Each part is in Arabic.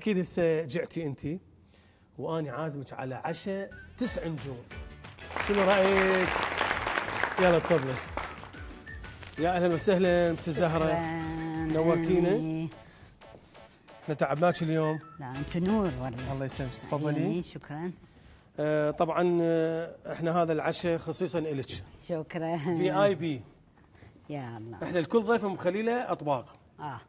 اكيد هسه جعتي انت واني عازمك على عشاء تسع نجوم شنو رايك؟ يلا تفضلي يا اهلا وسهلا بس زهره نورتينا احنا تعبناك اليوم لا انت نور والله الله يسلمك تفضلي يعني شكرا آه طبعا آه، احنا هذا العشاء خصيصا الك شكرا في اي بي يا الله احنا الكل ضيفه مخليله اطباق اه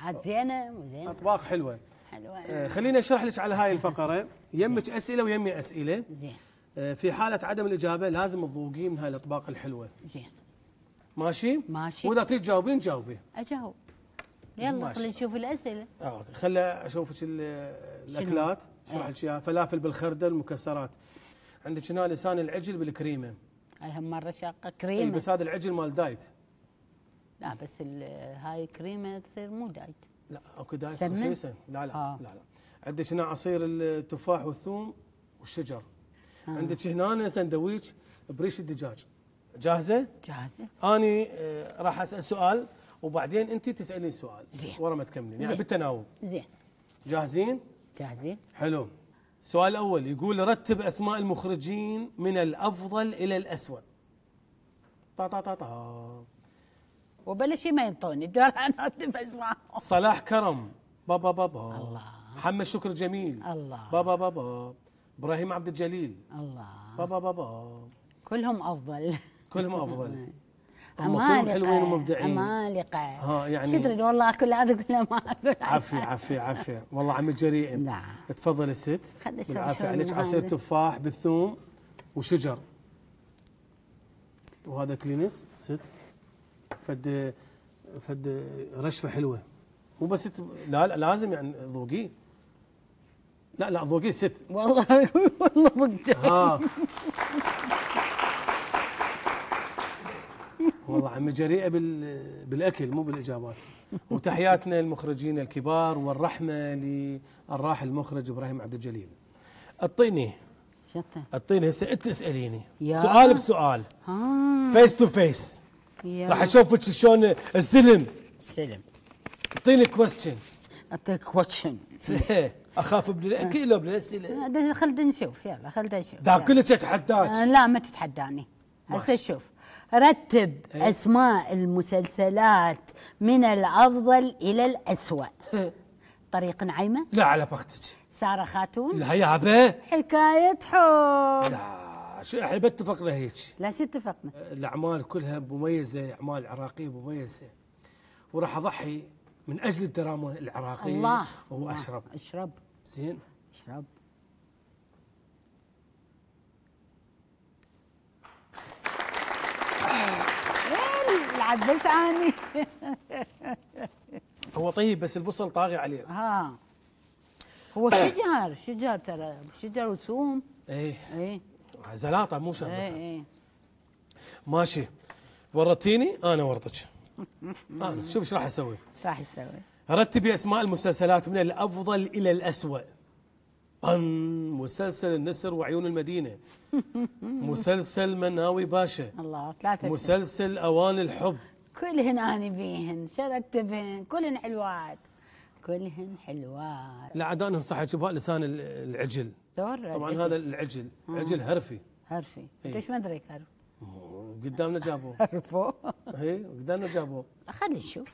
عاد زينه وزينه اطباق حلوه حلوه آه، خليني اشرح لك على هاي الفقره يمك اسئله ويمي اسئله زين آه، في حاله عدم الاجابه لازم تذوقين من هاي الاطباق الحلوه زين ماشي ماشي واذا تريد تجاوبين جاوبي اجاوب يلا خلينا نشوف الاسئله اه خليني اشوفك الاكلات اشرح إيه. لك اياها فلافل بالخردل مكسرات عندك هنا لسان العجل بالكريمه هاي هم مره شاقه كريمه اي بس هذا العجل مال دايت لا بس هاي كريمه تصير مو دايت لا اكو دايت خصيصا لا لا آه. لا لا عندك هنا عصير التفاح والثوم والشجر آه. عندك هنا سندويش بريش الدجاج جاهزه؟ جاهزه اني آه راح اسال سؤال وبعدين انت تسالين سؤال زين ورا ما تكملين يعني بالتناوب زين جاهزين؟ جاهزين حلو السؤال الاول يقول رتب اسماء المخرجين من الافضل الى الاسود طا طا طا طا شيء ما ينطوني دور انا بس معهم صلاح كرم بابا بابا الله محمد شكر جميل الله بابا بابا ابراهيم عبد الجليل الله بابا بابا كلهم افضل كلهم افضل هم كلهم حلوين ومبدعين عمالقه ها يعني تدري والله كل هذا كله ما اقول عفي عفي عفي والله عمي جريئن نعم تفضل الست بالعافيه عليك عصير نعم. تفاح بالثوم وشجر وهذا كلينس ست فد فد رشفه حلوه مو بس لا لا لازم يعني ذوقيه لا لا ذوقيه ست والله والله ذقته ها والله عمي جريئه بال... بالاكل مو بالاجابات وتحياتنا للمخرجين الكبار والرحمه للراحل المخرج ابراهيم عبد الجليل اعطيني اعطيني هسه انت اساليني سؤال بسؤال فيس تو فيس راح اشوفك شلون السلم سلم اعطيني كويستشن اعطيك كويستشن اخاف من الاكل ومن الاسئله آه، خلنا نشوف يلا خلنا نشوف كلش اتحداك آه، لا ما تتحداني هسه شوف رتب ايه؟ اسماء المسلسلات من الافضل الى الاسوء إيه. طريق نعيمه لا على بختك ساره خاتون لا يابا حكايه حب لا احنا اتفقنا هيك لا شو اتفقنا؟ أه، الاعمال كلها مميزه اعمال عراقيه مميزه وراح اضحي من اجل الدراما العراقيه الله واشرب الله. اشرب زين اشرب بعد بس اني هو طيب بس البصل طاغي عليه ها آه. هو شجر شجر ترى شجر وثوم ايه ايه زلاطه مو اي إيه. ماشي ورطتيني انا ورطك انا شوف ايش راح اسوي ايش راح اسوي رتبي اسماء المسلسلات من الافضل الى الاسوأ طن مسلسل النسر وعيون المدينه مسلسل مناوي باشا الله ثلاثه مسلسل اوان الحب كلهن اني بيهن شرتبهن كلهن حلوات كلهن حلوات لا عاد انا صح جبال لسان العجل دور طبعا هذا العجل عجل هرفي حرفي انت إيه. ايش مدرك حرف قدامنا جابوه حرفه اي قدامنا جابوه خلينا نشوف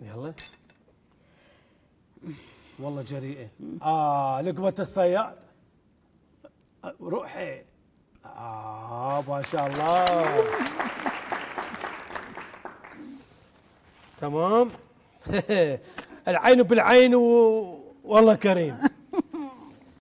يلا والله جريئه اه لقمه الصياد روحي اه ما شاء الله تمام العين بالعين و... والله كريم